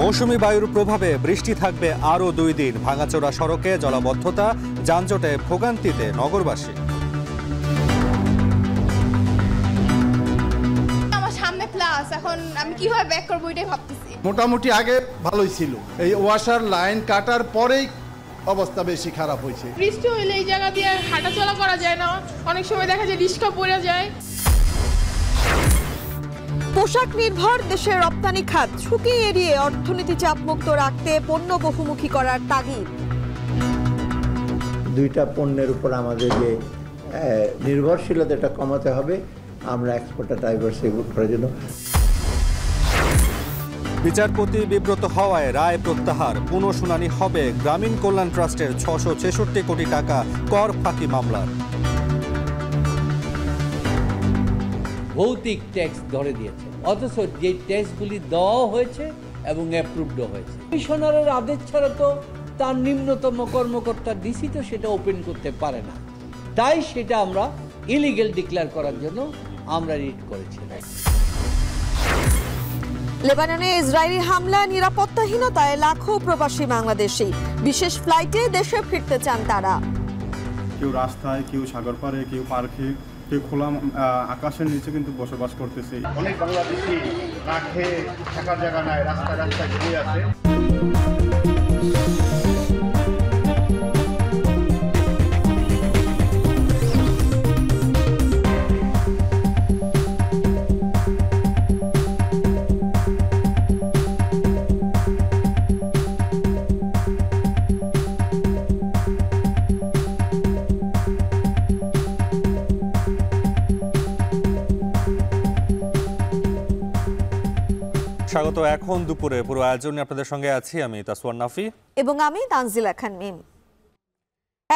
মৌসুমি বায়ুর প্রভাবে বৃষ্টি থাকবে আরও দুই দিন ভাঙাচোরা সড়কে জলাবদ্ধতা যানজটে ভোগান্তিতে নগরবাসী আমার সামনে প্লাস এখন আমি কিভাবে ব্যাক করবো এটাই ভাবতেছি মোটামুটি আগে ভালোই ছিল এই ওয়াশার লাইন কাটার পরেই অবস্থা বেশি খারাপ হয়েছে বৃষ্টি হইলে এই জায়গা দিয়ে হাঁটাচলা করা যায় না অনেক সময় দেখা যায় রিক্সা পড়ে যায় পোশাক নির্ভর দেশের রপ্তানি খাত ঝুঁকি এড়িয়ে অর্থনীতি চাপমুক্ত রাখতে পণ্য বহুমুখী করার তাগিদ দুইটা পণ্যের উপর আমাদের যে নির্ভরশীলতাটা কমাতে হবে আমরা এক্সপোর্টার ডাইভার্সিফাই করার জন্য বিচারপতি বিব্রত হওয়ায় রায় প্রত্যাহার পুনঃশুনানি হবে গ্রামীণ কল্যাণ ট্রাস্টের ছশো ছেষট্টি কোটি টাকা কর ফাঁকি মামলার ভৌতিক ট্যাক্স ধরে দিয়েছে অথচ যে টেস্টগুলি দেওয়াও হয়েছে এবং অ্যাপ্রুভডও হয়েছে কমিশনারের আদেশ ছাড়া তো তার নিম্নতম কর্মকর্তা ডিসি তো সেটা ওপেন করতে পারে না তাই সেটা আমরা ইলিগেল ডিক্লেয়ার করার জন্য আমরা রিট করেছিলাম লেবাননে ইসরায়েলি হামলা নিরাপত্তাহীনতায় লাখো প্রবাসী বাংলাদেশি বিশেষ ফ্লাইটে দেশে ফিরতে চান তারা কেউ রাস্তায় কেউ সাগর পারে কেউ পার্কে এই খোলা আকাশের নিচে কিন্তু বসবাস করতেছে অনেক বাংলাদেশি না থাকার জায়গা নাই রাস্তা রাস্তা ঘুরে আছে স্বাগত এখন দুপুরে পুরো আয়োজন আপনাদের সঙ্গে আছি আমি তাসওয়ার নাফি এবং আমি তানজিলা খান মিম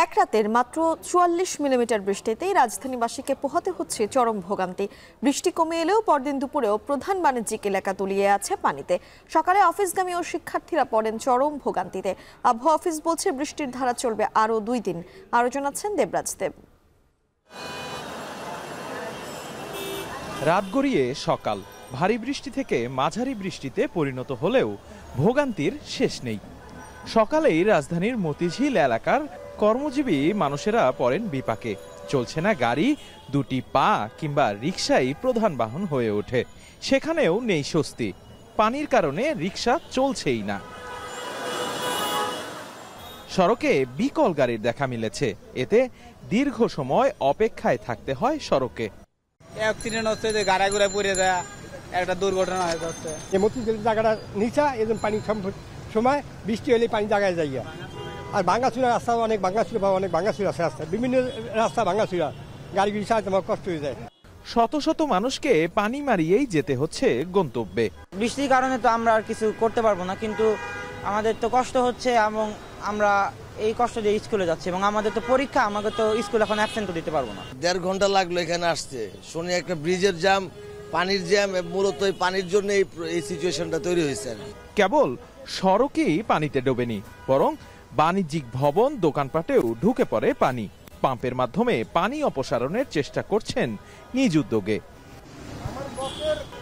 এক রাতের মাত্র চুয়াল্লিশ মিলিমিটার বৃষ্টিতেই রাজধানীবাসীকে পোহাতে হচ্ছে চরম ভোগান্তি বৃষ্টি কমে এলেও পরদিন দুপুরেও প্রধান বাণিজ্যিক এলাকা তলিয়ে আছে পানিতে সকালে অফিসগামী ও শিক্ষার্থীরা পড়েন চরম ভোগান্তিতে আবহাওয়া অফিস বলছে বৃষ্টির ধারা চলবে আরও দুই দিন আরও জানাচ্ছেন দেবরাজ দেব রাত গড়িয়ে সকাল ভারী বৃষ্টি থেকে মাঝারি বৃষ্টিতে পরিণত হলেও ভোগান্তির শেষ নেই সকালেই রাজধানীর মতিঝিল এলাকার কর্মজীবী মানুষেরা পড়েন বিপাকে চলছে না গাড়ি দুটি পা কিংবা রিক্সাই প্রধান বাহন হয়ে ওঠে সেখানেও নেই স্বস্তি পানির কারণে রিক্সা চলছেই না সড়কে বিকল গাড়ির দেখা মিলেছে এতে দীর্ঘ সময় অপেক্ষায় থাকতে হয় সড়কে অ্যাক্সিডেন্ট হচ্ছে যে পড়ে যায় একটা দুর্ঘটনা হয়ে যাচ্ছে এই মতিঝিল জায়গাটা নিচা এজন পানি সময় বৃষ্টি হলে পানি জায়গায় যাইয়া আর ভাঙ্গাচুরা রাস্তা অনেক ভাঙ্গাচুরা বা অনেক ভাঙ্গাচুরা আছে রাস্তা বিভিন্ন রাস্তা গাড়ি গাড়িগুলি সাহায্য আমার কষ্ট হয়ে যায় শত শত মানুষকে পানি মারিয়েই যেতে হচ্ছে গন্তব্যে বৃষ্টির কারণে তো আমরা আর কিছু করতে পারবো না কিন্তু আমাদের তো কষ্ট হচ্ছে এবং আমরা এই কষ্ট দিয়ে স্কুলে যাচ্ছি এবং আমাদের তো পরীক্ষা আমাকে তো স্কুল এখন অ্যাবসেন্ট দিতে পারবো না দেড় ঘন্টা লাগলো এখানে আসতে শুনে একটা ব্রিজের জাম পানির জ্যাম মূলত এই পানির জন্য এই সিচুয়েশনটা তৈরি হয়েছে কেবল সড়কেই পানিতে ডোবেনি বরং বাণিজ্যিক ভবন দোকানপাটেও ঢুকে পড়ে পানি পাম্পের মাধ্যমে পানি অপসারণের চেষ্টা করছেন নিজ উদ্যোগে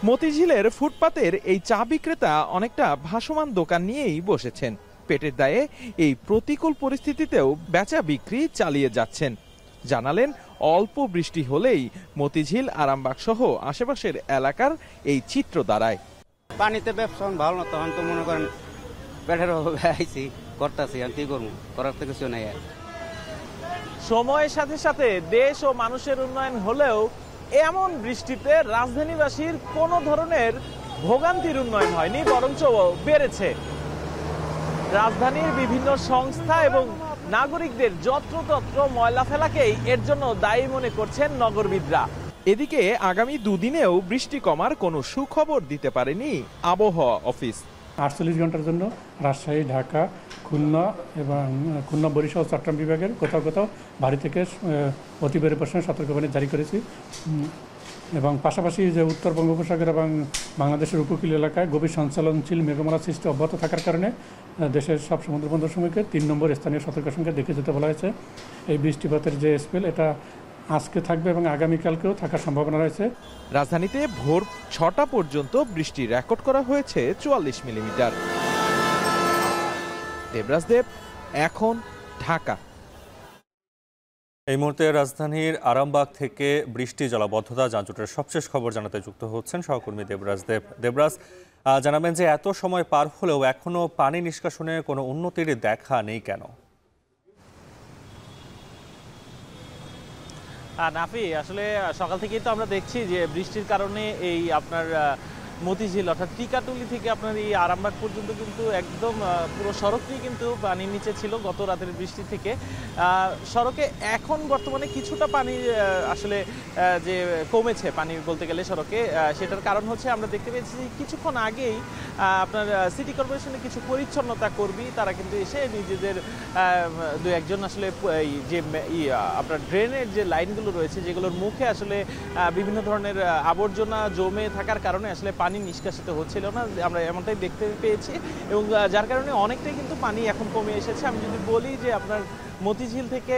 মতিঝিলের ফুটপাতের এই চা বিক্রেতা অনেকটা ভাসমান দোকান নিয়েই বসেছেন পেটের দায়ে এই প্রতিকূল পরিস্থিতিতেও বেচা বিক্রি চালিয়ে যাচ্ছেন জানালেন অল্প বৃষ্টি হলেই মতিঝিল আরামবাগ সহ আশেপাশের এলাকার এই চিত্র দাঁড়ায় পানিতে ব্যবসা ভালো না তখন তো মনে করেন পেটের অভাবে করতেছি কি করার তো কিছু নেই সময়ের সাথে সাথে দেশ ও মানুষের উন্নয়ন হলেও এমন বৃষ্টিতে রাজধানীবাসীর কোনো ধরনের ভোগান্তির উন্নয়ন হয়নি বরঞ্চ বেড়েছে রাজধানীর বিভিন্ন সংস্থা এবং নাগরিকদের যত্রতত্র ময়লা ফেলাকেই এর জন্য দায়ী মনে করছেন নগরবিদরা এদিকে আগামী দুদিনেও বৃষ্টি কমার কোনো সুখবর দিতে পারেনি আবহাওয়া অফিস আটচল্লিশ ঘন্টার জন্য রাজশাহী ঢাকা খুলনা এবং খুলনা বরিশাল চট্টগ্রাম বিভাগের কোথাও কোথাও ভারী থেকে অতি প্রশ্নে সতর্কবাণী জারি করেছি এবং পাশাপাশি যে উত্তর বঙ্গোপসাগর এবং বাংলাদেশের উপকূল এলাকায় গভীর সঞ্চালনশীল মেঘমালা সৃষ্টি অব্যাহত থাকার কারণে দেশের সব সমুদ্রবন্দর সময়কে তিন নম্বর স্থানীয় সতর্ক সংখ্যা দেখে যেতে বলা হয়েছে এই বৃষ্টিপাতের যে স্পেল এটা আজকে থাকবে এবং আগামীকালকেও থাকার সম্ভাবনা রয়েছে রাজধানীতে ভোর ছটা পর্যন্ত বৃষ্টি রেকর্ড করা হয়েছে চুয়াল্লিশ মিলিমিটার দেবরাজ দেব এখন ঢাকা এই মুহূর্তে রাজধানীর আরামবাগ থেকে বৃষ্টি জলাবদ্ধতা যানজটের সবশেষ খবর জানাতে যুক্ত হচ্ছেন সহকর্মী দেবরাজ দেব দেবরাজ জানাবেন যে এত সময় পার হলেও এখনও পানি নিষ্কাশনে কোনো উন্নতির দেখা নেই কেন নাফি আসলে সকাল থেকেই তো আমরা দেখছি যে বৃষ্টির কারণে এই আপনার মতিঝিল অর্থাৎ টিকাটুলি থেকে আপনার এই আরামবাগ পর্যন্ত কিন্তু একদম পুরো সড়কটি কিন্তু পানির নিচে ছিল গত রাতের বৃষ্টি থেকে সড়কে এখন বর্তমানে কিছুটা পানি আসলে যে কমেছে পানি বলতে গেলে সড়কে সেটার কারণ হচ্ছে আমরা দেখতে পেয়েছি কিছুক্ষণ আগেই আপনার সিটি কর্পোরেশনে কিছু পরিচ্ছন্নতা কর্মী তারা কিন্তু এসে নিজেদের দু একজন আসলে যে আপনার ড্রেনের যে লাইনগুলো রয়েছে যেগুলোর মুখে আসলে বিভিন্ন ধরনের আবর্জনা জমে থাকার কারণে আসলে পানি পানি নিষ্কাশিত হচ্ছিল না আমরা এমনটাই দেখতে পেয়েছি এবং যার কারণে অনেকটাই কিন্তু পানি এখন কমে এসেছে আমি যদি বলি যে আপনার মতিঝিল থেকে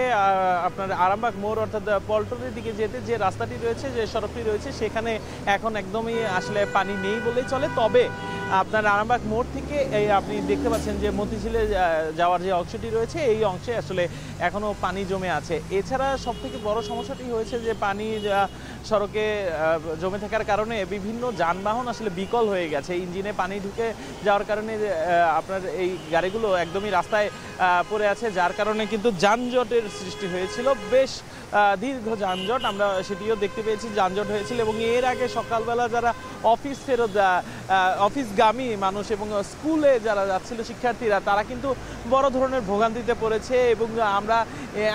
আপনার আরামবাগ মোড় অর্থাৎ পল্টনের দিকে যেতে যে রাস্তাটি রয়েছে যে সড়কটি রয়েছে সেখানে এখন একদমই আসলে পানি নেই বলেই চলে তবে আপনার আরামবাগ মোড় থেকে এই আপনি দেখতে পাচ্ছেন যে মতিঝিলে যাওয়ার যে অংশটি রয়েছে এই অংশে আসলে এখনও পানি জমে আছে এছাড়া সব থেকে বড় সমস্যাটি হয়েছে যে পানি সড়কে জমে থাকার কারণে বিভিন্ন যানবাহন আসলে বিকল হয়ে গেছে ইঞ্জিনে পানি ঢুকে যাওয়ার কারণে আপনার এই গাড়িগুলো একদমই রাস্তায় পড়ে আছে যার কারণে কিন্তু যানজটের সৃষ্টি হয়েছিল বেশ দীর্ঘ যানজট আমরা সেটিও দেখতে পেয়েছি যানজট হয়েছিল এবং এর আগে সকালবেলা যারা অফিস ফেরত অফিসগামী মানুষ এবং স্কুলে যারা যাচ্ছিল শিক্ষার্থীরা তারা কিন্তু বড় ধরনের ভোগান্তিতে পড়েছে এবং আমরা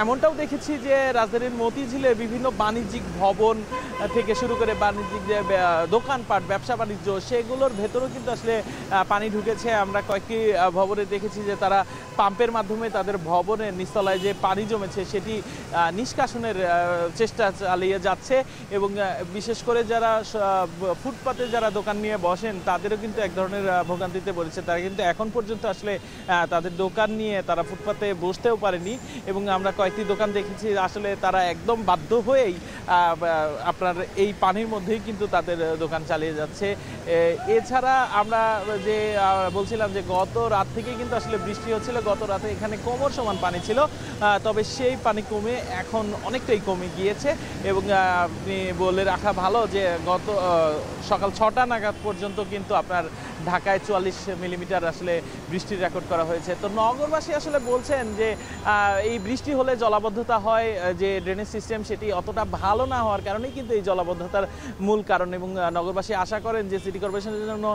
এমনটাও দেখেছি যে রাজধানীর মতিঝিলে বিভিন্ন বাণিজ্যিক ভবন থেকে শুরু করে বাণিজ্যিক যে দোকানপাট ব্যবসা বাণিজ্য সেগুলোর ভেতরেও কিন্তু আসলে পানি ঢুকেছে আমরা কয়েকটি ভবনে দেখেছি যে তারা পাম্পের মাধ্যমে তাদের ভবনের নিস্তলায় যে পানি জমেছে সেটি নিষ্কাশনের নিয়ন্ত্রণের চেষ্টা চালিয়ে যাচ্ছে এবং বিশেষ করে যারা ফুটপাতে যারা দোকান নিয়ে বসেন তাদেরও কিন্তু এক ধরনের ভোগান্তিতে পড়েছে তারা কিন্তু এখন পর্যন্ত আসলে তাদের দোকান নিয়ে তারা ফুটপাতে বসতেও পারেনি এবং আমরা কয়েকটি দোকান দেখেছি আসলে তারা একদম বাধ্য হয়েই আপনার এই পানির মধ্যেই কিন্তু তাদের দোকান চালিয়ে যাচ্ছে এছাড়া আমরা যে বলছিলাম যে গত রাত থেকে কিন্তু আসলে বৃষ্টি হচ্ছিল গত রাতে এখানে কোমর সমান পানি ছিল তবে সেই পানি কমে এখন অনেক অনেকটাই কমে গিয়েছে এবং আপনি বলে রাখা ভালো যে গত সকাল ছটা নাগাদ পর্যন্ত কিন্তু আপনার ঢাকায় চুয়াল্লিশ মিলিমিটার আসলে বৃষ্টির রেকর্ড করা হয়েছে তো নগরবাসী আসলে বলছেন যে এই বৃষ্টি হলে জলাবদ্ধতা হয় যে ড্রেনেজ সিস্টেম সেটি অতটা ভালো না হওয়ার কারণেই কিন্তু এই জলাবদ্ধতার মূল কারণ এবং নগরবাসী আশা করেন যে সিটি কর্পোরেশনের জন্য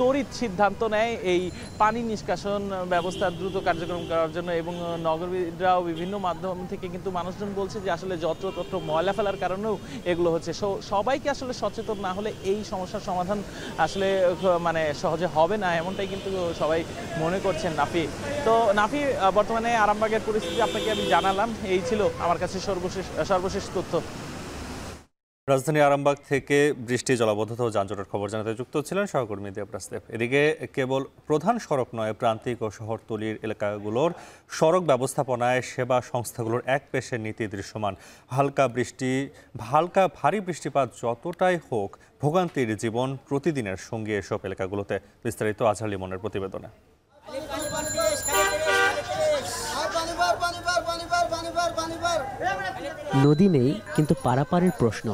তড়িৎ সিদ্ধান্ত নেয় এই পানি নিষ্কাশন ব্যবস্থা দ্রুত কার্যক্রম করার জন্য এবং নগরবিদরাও বিভিন্ন মাধ্যম থেকে কিন্তু মানুষজন বলছে যে আসলে যত্রতত্র ময়লা ফেলার কারণেও এগুলো হচ্ছে সবাইকে আসলে সচেতন না হলে এই সমস্যার সমাধান আসলে মানে সহজে হবে না এমনটাই কিন্তু সবাই মনে করছেন নাফি তো নাফি বর্তমানে আরামবাগের পরিস্থিতি আপনাকে আমি জানালাম এই ছিল আমার কাছে সর্বশেষ সর্বশেষ তথ্য রাজধানী আরামবাগ থেকে বৃষ্টি জলাবদ্ধতা ও যানজটের খবর জানাতে যুক্ত ছিলেন সহকর্মী দেবরাজদেব এদিকে কেবল প্রধান সড়ক নয় প্রান্তিক ও শহরতলির এলাকাগুলোর সড়ক ব্যবস্থাপনায় সেবা সংস্থাগুলোর এক পেশের নীতি দৃশ্যমান হালকা বৃষ্টি হালকা ভারী বৃষ্টিপাত যতটাই হোক ভোগান্তির জীবন প্রতিদিনের সঙ্গে এসব এলাকাগুলোতে বিস্তারিত আজহার লিমনের প্রতিবেদনে পানি পানি পানি পানি নদী নেই কিন্তু পারাপারের প্রশ্ন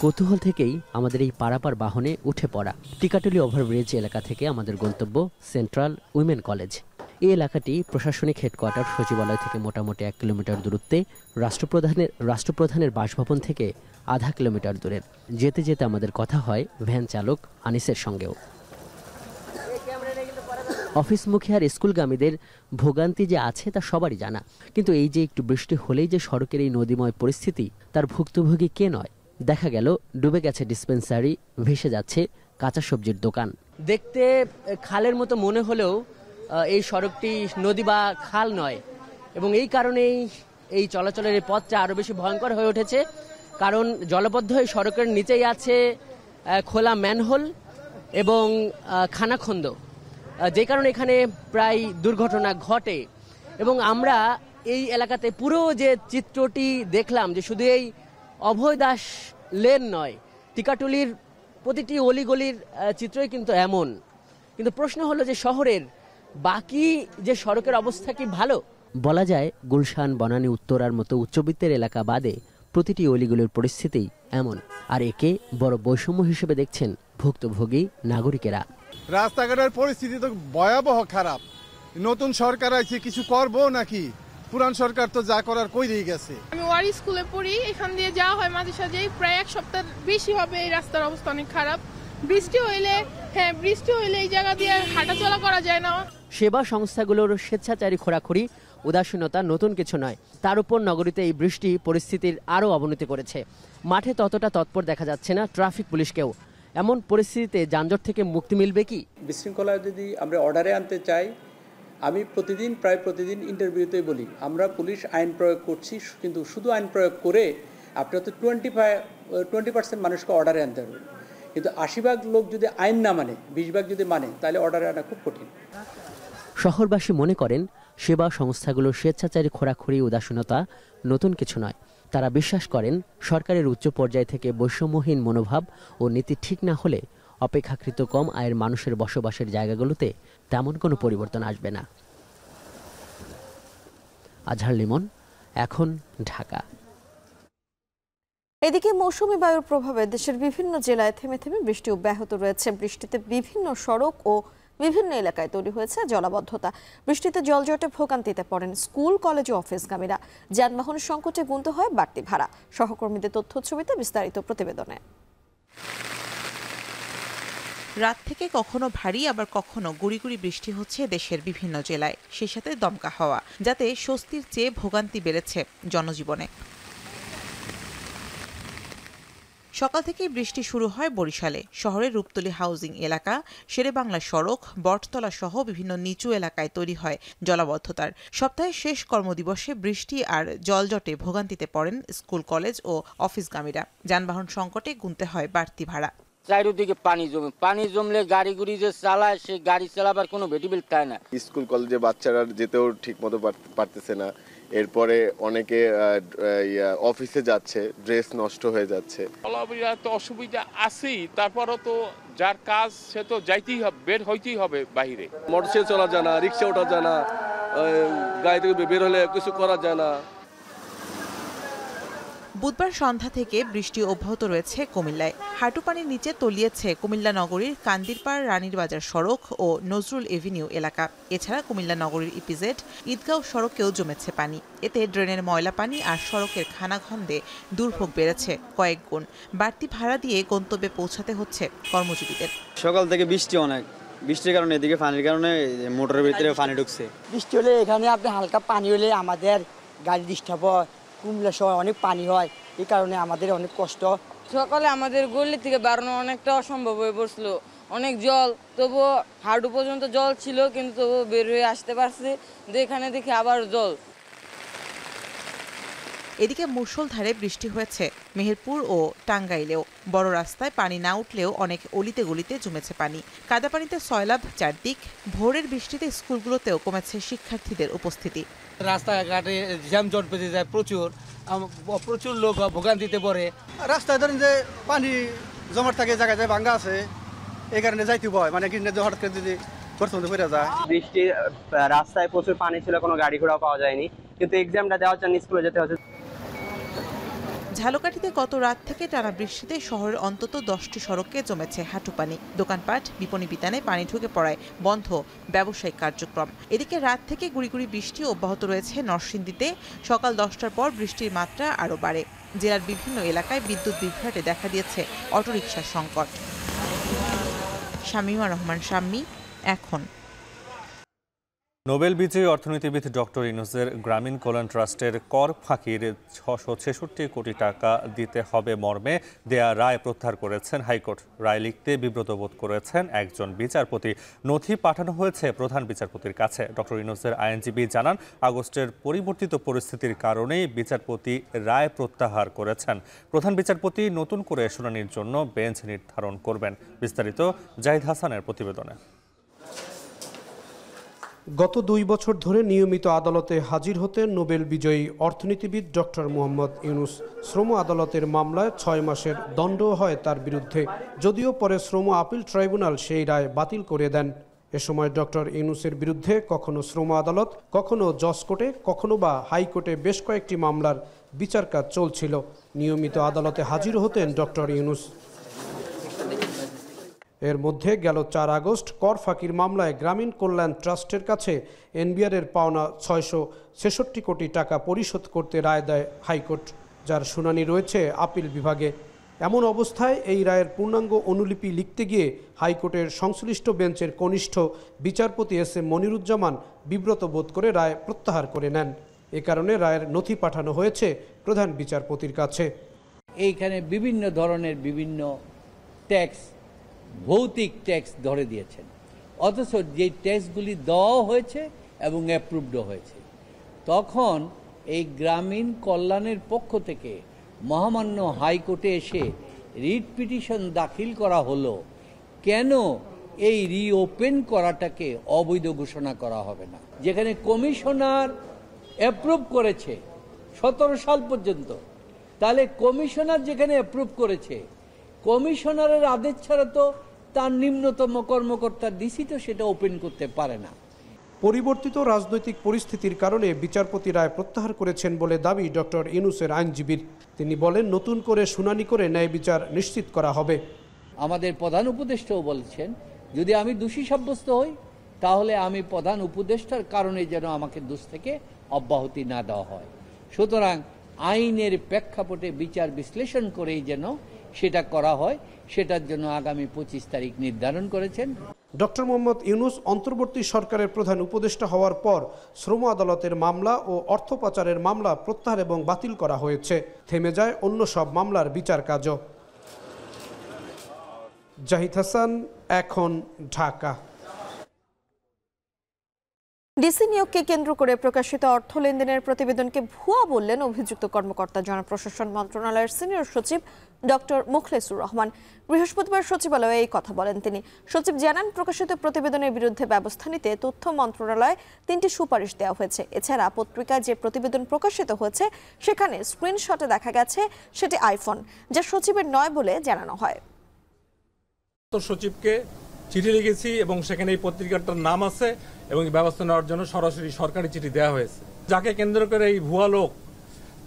কৌতূহল থেকেই আমাদের এই পারাপার বাহনে উঠে পড়া টিকাটুলি ওভারব্রিজ এলাকা থেকে আমাদের গন্তব্য সেন্ট্রাল উইমেন কলেজ এই এলাকাটি প্রশাসনিক হেডকোয়ার্টার সচিবালয় থেকে মোটামুটি এক কিলোমিটার দূরত্বে রাষ্ট্রপ্রধানের রাষ্ট্রপ্রধানের বাসভবন থেকে আধা কিলোমিটার দূরের যেতে যেতে আমাদের কথা হয় ভ্যান চালক আনিসের সঙ্গেও মুখী আর স্কুলগামীদের ভোগান্তি যে আছে তা সবারই জানা কিন্তু এই যে একটু বৃষ্টি হলেই যে সড়কের এই নদীময় পরিস্থিতি তার ভুক্তভোগী কে নয় দেখা গেল ডুবে গেছে ডিসপেন্সারি ভেসে যাচ্ছে কাঁচা সবজির দোকান দেখতে খালের মতো মনে হলেও এই সড়কটি নদী বা খাল নয় এবং এই কারণেই এই চলাচলের এই পথটা আরও বেশি ভয়ঙ্কর হয়ে উঠেছে কারণ জলবদ্ধ এই সড়কের নিচেই আছে খোলা ম্যানহোল এবং খানাখন্দ যে কারণে এখানে প্রায় দুর্ঘটনা ঘটে এবং আমরা এই এলাকাতে পুরো যে চিত্রটি দেখলাম যে শুধু এই অভয় দাস লেন নয় টিকাটুলির প্রতিটি অলিগলির চিত্রই কিন্তু এমন কিন্তু প্রশ্ন হলো যে শহরের বাকি যে সড়কের অবস্থা কি ভালো বলা যায় গুলশান বনানী উত্তরার মতো উচ্চবিত্তের এলাকা বাদে প্রতিটি অলিগুলির পরিস্থিতি এমন আর একে বড় বৈষম্য হিসেবে দেখছেন ভুক্তভোগী নাগরিকেরা রাস্তাঘাটের পরিস্থিতি তো ভয়াবহ খারাপ নতুন সরকার আছে কিছু করব নাকি পুরান সরকার তো যা করার কই দিয়ে গেছে আমি ওয়ার স্কুলে পড়ি এখান দিয়ে যাওয়া হয় মাঝে সাঝেই প্রায় এক সপ্তাহ বেশি হবে এই রাস্তার অবস্থা অনেক খারাপ বৃষ্টি হইলে হ্যাঁ বৃষ্টি হইলে এই জায়গা দিয়ে হাঁটাচলা করা যায় না সেবা সংস্থাগুলোর স্বেচ্ছাচারী খোরাখুরি উদাসীনতা নতুন কিছু নয় তার উপর নগরীতে এই বৃষ্টি পরিস্থিতির আরও অবনতি করেছে মাঠে ততটা তৎপর দেখা যাচ্ছে না ট্রাফিক পুলিশকেও এমন পরিস্থিতিতে যানজট থেকে মুক্তি মিলবে কি বিশৃঙ্খলা যদি আমরা অর্ডারে আনতে চাই আমি প্রতিদিন প্রায় প্রতিদিন ইন্টারভিউতে বলি আমরা পুলিশ আইন প্রয়োগ করছি কিন্তু শুধু আইন প্রয়োগ করে আপনার তো টোয়েন্টি ফাইভ টোয়েন্টি পার্সেন্ট মানুষকে অর্ডারে আনতে পারবেন কিন্তু আশি ভাগ লোক যদি আইন না মানে বিশ ভাগ যদি মানে তাহলে অর্ডারে আনা খুব কঠিন শহরবাসী মনে করেন সেবা সংস্থাগুলোর স্বেচ্ছাচারী খোরাখুরি উদাসীনতা নতুন কিছু নয় তারা বিশ্বাস করেন সরকারের উচ্চ পর্যায় থেকে বৈষম্যহীন মনোভাব ও নীতি ঠিক না হলে অপেক্ষাকৃত কম আয়ের মানুষের বসবাসের জায়গাগুলোতে তেমন কোনো পরিবর্তন আসবে না আজহার লিমন এখন ঢাকা এদিকে মৌসুমি বায়ুর প্রভাবে দেশের বিভিন্ন জেলায় থেমে থেমে বৃষ্টি অব্যাহত রয়েছে বৃষ্টিতে বিভিন্ন সড়ক ও বিভিন্ন এলাকায় তৈরি হয়েছে জলাবদ্ধতা বৃষ্টিতে জলজটে ভোগান্তিতে পড়েন স্কুল কলেজ ও অফিসগামীরা যানবাহন সংকটে গুনতে হয় বাড়তি ভাড়া সহকর্মীদের তথ্য ছবিতে বিস্তারিত প্রতিবেদনে রাত থেকে কখনো ভারী আবার কখনো গুড়িগুড়ি বৃষ্টি হচ্ছে দেশের বিভিন্ন জেলায় সেই সাথে দমকা হওয়া যাতে স্বস্তির চেয়ে ভোগান্তি বেড়েছে জনজীবনে সকাল থেকেই বৃষ্টি শুরু হয় বরিশালে শহরের রূপতলী হাউজিং এলাকা শেরে বাংলা সড়ক বটতলা সহ বিভিন্ন নিচু এলাকায় তৈরি হয় জলাবদ্ধতার সপ্তাহের শেষ কর্মদিবসে বৃষ্টি আর জলজটে ভোগান্তিতে পড়েন স্কুল কলেজ ও অফিসগামীরা যানবাহন সংকটে গুনতে হয় বাড়তি ভাড়া চারিদিকে পানি জমে পানি জমলে গাড়ি গুড়ি যে চালায় সে গাড়ি চালাবার কোনো ভেটিবিল তাই না স্কুল কলেজে বাচ্চারা যেতেও ঠিক মতো পারতেছে না এরপরে অনেকে অফিসে যাচ্ছে ড্রেস নষ্ট হয়ে যাচ্ছে তো অসুবিধা আছেই তারপরও তো যার কাজ সে তো যাইতেই হবে বের হইতেই হবে বাহিরে মোটরসাইকেল চলা যায় না রিক্সা ওঠা যায় না গাড়ি থেকে বের হলে কিছু করা যায় না বুধবার সন্ধ্যা থেকে বৃষ্টি অব্যাহত রয়েছে কুমিল্লায় হাঁটু পানির নিচে তলিয়েছে কুমিল্লা নগরীর কান্দিরপাড় রানীর বাজার সড়ক ও নজরুল এভিনিউ এলাকা এছাড়া কুমিল্লা নগরীর ইপিজেড ঈদগাঁও সড়কেও জমেছে পানি এতে ড্রেনের ময়লা পানি আর সড়কের খানাখন্দে দুর্ভোগ বেড়েছে কয়েক গুণ বাড়তি ভাড়া দিয়ে গন্তব্যে পৌঁছাতে হচ্ছে কর্মজীবীদের সকাল থেকে বৃষ্টি অনেক বৃষ্টির কারণে এদিকে পানির কারণে মোটরের ভিতরে পানি ঢুকছে বৃষ্টি হলে এখানে আপনি হালকা পানি হলে আমাদের গাড়ি ডিস্টার্ব হয় কুমলা সময় অনেক পানি হয় এই কারণে আমাদের অনেক কষ্ট সকালে আমাদের গল্লি থেকে বাড়ানো অনেকটা অসম্ভব হয়ে পড়ছিল অনেক জল তবুও হাঁটু পর্যন্ত জল ছিল কিন্তু তবুও বের হয়ে আসতে পারছি এখানে দেখি আবার জল এদিকে মুষলধারে বৃষ্টি হয়েছে মেহেরপুর ও টাঙ্গাইলেও বড় রাস্তায় পানি না উঠলেও অনেক অলিতে গলিতে জমেছে পানি কাদা পানিতে সয়লাভ চারদিক ভোরের বৃষ্টিতে স্কুলগুলোতেও কমেছে শিক্ষার্থীদের উপস্থিতি রাস্তাঘাটে জ্যামজট বেঁধে যায় প্রচুর প্রচুর লোক ভোগান্তিতে পড়ে রাস্তায় ধরেন যে পানি জমার থাকে জায়গায় যায় ভাঙ্গা আছে এই কারণে যাইতে ভয় মানে কিন্তু হঠাৎ করে যদি বৃষ্টি রাস্তায় প্রচুর পানি ছিল কোনো গাড়ি ঘোড়াও পাওয়া যায়নি কিন্তু এক্সামটা দেওয়ার জন্য স্কুলে যেতে হচ্ছে ঝালকাঠিতে গত রাত থেকে টানা বৃষ্টিতে শহরের অন্তত দশটি সড়কে জমেছে হাঁটু পানি দোকানপাট বিপণী বিতানে পানি ঢুকে পড়ায় বন্ধ ব্যবসায়িক কার্যক্রম এদিকে রাত থেকে গুড়িগুড়ি বৃষ্টি অব্যাহত রয়েছে নরসিংদীতে সকাল দশটার পর বৃষ্টির মাত্রা আরও বাড়ে জেলার বিভিন্ন এলাকায় বিদ্যুৎ বিভ্রাটে দেখা দিয়েছে অটোরিকশার সংকট শামীমা রহমান শাম্মী এখন নোবেল বিজয়ী অর্থনীতিবিদ ডক্টর ইনোসের গ্রামীণ কল্যাণ ট্রাস্টের কর ফাঁকির ছশো ছেষট্টি কোটি টাকা দিতে হবে মর্মে দেয়া রায় প্রত্যাহার করেছেন হাইকোর্ট রায় লিখতে বিব্রত বোধ করেছেন একজন বিচারপতি নথি পাঠানো হয়েছে প্রধান বিচারপতির কাছে ডক্টর ইনুসের আইনজীবী জানান আগস্টের পরিবর্তিত পরিস্থিতির কারণেই বিচারপতি রায় প্রত্যাহার করেছেন প্রধান বিচারপতি নতুন করে শুনানির জন্য বেঞ্চ নির্ধারণ করবেন বিস্তারিত জাহিদ হাসানের প্রতিবেদনে গত দুই বছর ধরে নিয়মিত আদালতে হাজির হতে নোবেল বিজয়ী অর্থনীতিবিদ ডক্টর মোহাম্মদ ইউনুস শ্রম আদালতের মামলায় ছয় মাসের দণ্ড হয় তার বিরুদ্ধে যদিও পরে শ্রম আপিল ট্রাইব্যুনাল সেই রায় বাতিল করে দেন এ সময় ডক্টর ইউনুসের বিরুদ্ধে কখনো শ্রম আদালত কখনো কোর্টে কখনো বা হাইকোর্টে বেশ কয়েকটি মামলার বিচার কাজ চলছিল নিয়মিত আদালতে হাজির হতেন ডক্টর ইউনুস এর মধ্যে গেল চার আগস্ট কর ফাঁকির মামলায় গ্রামীণ কল্যাণ ট্রাস্টের কাছে এনবিআরের পাওনা ছয়শো ছেষট্টি কোটি টাকা পরিশোধ করতে রায় দেয় হাইকোর্ট যার শুনানি রয়েছে আপিল বিভাগে এমন অবস্থায় এই রায়ের পূর্ণাঙ্গ অনুলিপি লিখতে গিয়ে হাইকোর্টের সংশ্লিষ্ট বেঞ্চের কনিষ্ঠ বিচারপতি এস এম মনিরুজ্জামান বিব্রত বোধ করে রায় প্রত্যাহার করে নেন এ কারণে রায়ের নথি পাঠানো হয়েছে প্রধান বিচারপতির কাছে এইখানে বিভিন্ন ধরনের বিভিন্ন ট্যাক্স ভৌতিক ট্যাক্স ধরে দিয়েছেন অথচ যে ট্যাক্সগুলি দেওয়াও হয়েছে এবং অ্যাপ্রুভডও হয়েছে তখন এই গ্রামীণ কল্যাণের পক্ষ থেকে মহামান্য হাইকোর্টে এসে রিট পিটিশন দাখিল করা হলো কেন এই রিওপেন করাটাকে অবৈধ ঘোষণা করা হবে না যেখানে কমিশনার অ্যাপ্রুভ করেছে সতেরো সাল পর্যন্ত তাহলে কমিশনার যেখানে অ্যাপ্রুভ করেছে কমিশনারের আদেশ ছাড়া তো তার নিম্নতম কর্মকর্তা ডিসি তো সেটা ওপেন করতে পারে না পরিবর্তিত রাজনৈতিক পরিস্থিতির কারণে বিচারপতি রায় প্রত্যাহার করেছেন বলে দাবি ডক্টর ইনুসের আইনজীবীর তিনি বলেন নতুন করে শুনানি করে ন্যায় বিচার নিশ্চিত করা হবে আমাদের প্রধান উপদেষ্টাও বলছেন যদি আমি দোষী সাব্যস্ত হই তাহলে আমি প্রধান উপদেষ্টার কারণে যেন আমাকে দোষ থেকে অব্যাহতি না দেওয়া হয় সুতরাং আইনের প্রেক্ষাপটে বিচার বিশ্লেষণ করেই যেন সেটা করা হয় সেটার জন্য আগামী পঁচিশ তারিখ নির্ধারণ করেছেন ডক্টর মোহাম্মদ ইউনুস অন্তর্বর্তী সরকারের প্রধান উপদেষ্টা হওয়ার পর শ্রম আদালতের মামলা ও অর্থ পাচারের মামলা প্রত্যাহার এবং বাতিল করা হয়েছে থেমে যায় অন্য সব মামলার বিচার কাজও জাহিদ হাসান এখন ঢাকা ডিসি নিয়োগকে কেন্দ্র করে প্রকাশিত অর্থ লেনদেনের প্রতিবেদনকে ভুয়া বললেন অভিযুক্ত কর্মকর্তা জনপ্রশাসন মন্ত্রণালয়ের সিনিয়র সচিব ডক্টর মুখলেসুর রহমান বৃহস্পতিবার সচিবালয়ে এই কথা বলেন তিনি সচিব জানান প্রকাশিত প্রতিবেদনের বিরুদ্ধে ব্যবস্থা নিতে তথ্য মন্ত্রণালয়ে তিনটি সুপারিশ দেওয়া হয়েছে এছাড়া পত্রিকায় যে প্রতিবেদন প্রকাশিত হয়েছে সেখানে স্ক্রিনশটে দেখা গেছে সেটি আইফোন যা সচিবের নয় বলে জানানো হয় সচিবকে চিঠি লিখেছি এবং সেখানে এই পত্রিকাটার নাম আছে এবং ব্যবস্থা নেওয়ার জন্য সরাসরি সরকারি চিঠি দেওয়া হয়েছে যাকে কেন্দ্র করে এই ভুয়া লোক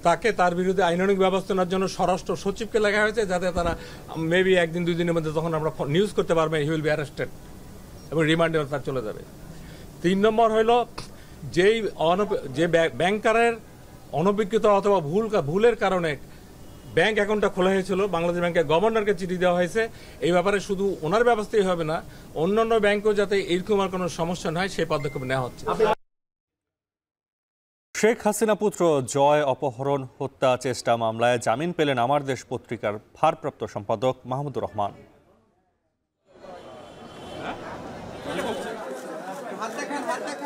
তাকে তার বিরুদ্ধে আইনানিক ব্যবস্থা নেওয়ার জন্য স্বরাষ্ট্র সচিবকে লেখা হয়েছে যাতে তারা মেবি একদিন দুই দিনের মধ্যে যখন আমরা নিউজ করতে পারবে হি উইল বি অ্যারেস্টেড এবং রিমান্ডে তার চলে যাবে তিন নম্বর হইল যেই অন যে ব্যাংকারের অনভিজ্ঞতা অথবা ভুল ভুলের কারণে ব্যাংক অ্যাকাউন্টটা খোলা হয়েছিল বাংলাদেশ ব্যাংকের গভর্নরকে চিঠি দেওয়া হয়েছে এই ব্যাপারে শুধু ওনার ব্যবস্থাই হবে না অন্যান্য ব্যাংকও যাতে এরকম আর কোনো সমস্যা না হয় সেই পদক্ষেপ নেওয়া হচ্ছে শেখ হাসিনা পুত্র জয় অপহরণ হত্যা চেষ্টা মামলায় জামিন পেলেন আমার দেশ পত্রিকার ভারপ্রাপ্ত সম্পাদক মাহমুদুর রহমান